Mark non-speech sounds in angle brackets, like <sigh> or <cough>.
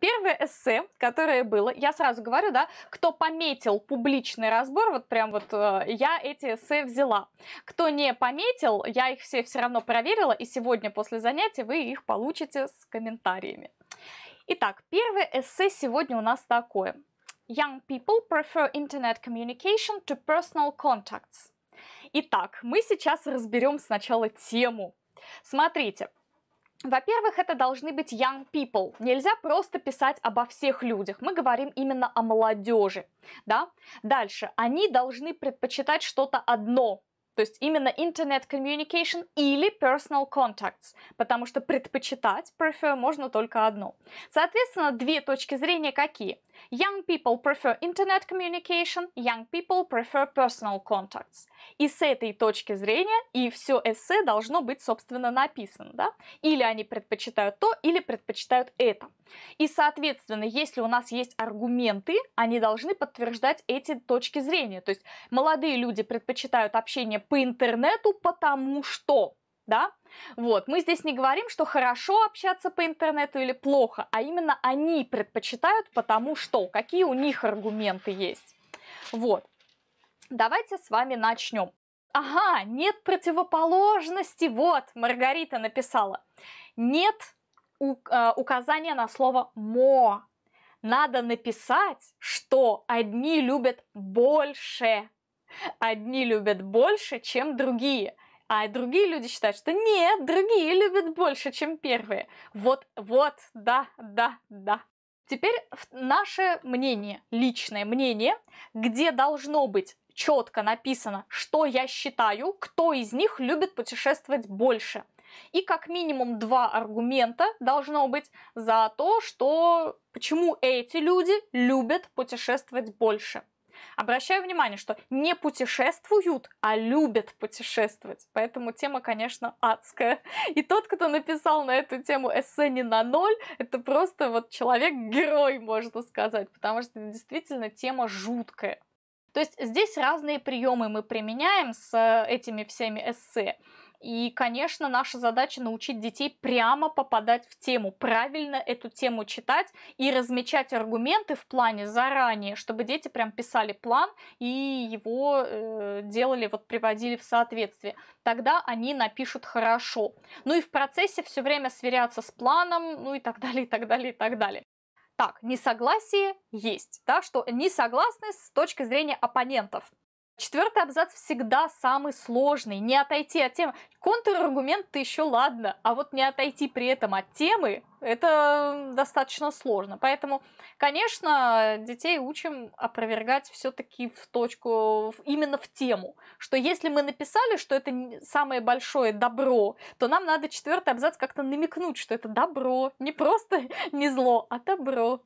Первое эссе, которое было, я сразу говорю, да, кто пометил публичный разбор, вот прям вот э, я эти эссе взяла. Кто не пометил, я их все все равно проверила, и сегодня после занятия вы их получите с комментариями. Итак, первое эссе сегодня у нас такое. Young people prefer internet communication to personal contacts. Итак, мы сейчас разберем сначала тему. Смотрите, во-первых, это должны быть young people. Нельзя просто писать обо всех людях. Мы говорим именно о молодежи. Да? Дальше. Они должны предпочитать что-то одно. То есть именно internet communication или personal contacts, потому что предпочитать prefer можно только одно. Соответственно, две точки зрения какие? Young people prefer internet communication, young people prefer personal contacts. И с этой точки зрения и все эссе должно быть, собственно, написано. Да? Или они предпочитают то, или предпочитают это. И, соответственно, если у нас есть аргументы, они должны подтверждать эти точки зрения. То есть молодые люди предпочитают общение по интернету, потому что, да, вот, мы здесь не говорим, что хорошо общаться по интернету или плохо, а именно они предпочитают, потому что, какие у них аргументы есть. Вот. Давайте с вами начнем. Ага, нет противоположности, вот, Маргарита написала. Нет э, указания на слово «мо». Надо написать, что одни любят больше. Одни любят больше, чем другие. А другие люди считают, что нет, другие любят больше, чем первые. Вот, вот, да, да, да. Теперь наше мнение, личное мнение, где должно быть четко написано, что я считаю, кто из них любит путешествовать больше. И как минимум два аргумента должно быть за то, что почему эти люди любят путешествовать больше. Обращаю внимание, что не путешествуют, а любят путешествовать. Поэтому тема, конечно, адская. И тот, кто написал на эту тему эссе не на ноль, это просто вот человек-герой, можно сказать, потому что действительно тема жуткая. То есть здесь разные приемы мы применяем с этими всеми эссе. И, конечно, наша задача научить детей прямо попадать в тему, правильно эту тему читать и размечать аргументы в плане заранее, чтобы дети прям писали план и его э, делали, вот приводили в соответствие. Тогда они напишут хорошо. Ну и в процессе все время сверяться с планом, ну и так далее, и так далее, и так далее. Так, несогласие есть, да, что не согласны с точки зрения оппонентов. Четвертый абзац всегда самый сложный. Не отойти от темы. Контраргумент-то еще ладно, а вот не отойти при этом от темы, это достаточно сложно. Поэтому, конечно, детей учим опровергать все-таки в точку, именно в тему. Что если мы написали, что это самое большое добро, то нам надо четвертый абзац как-то намекнуть, что это добро, не просто <laughs> не зло, а добро.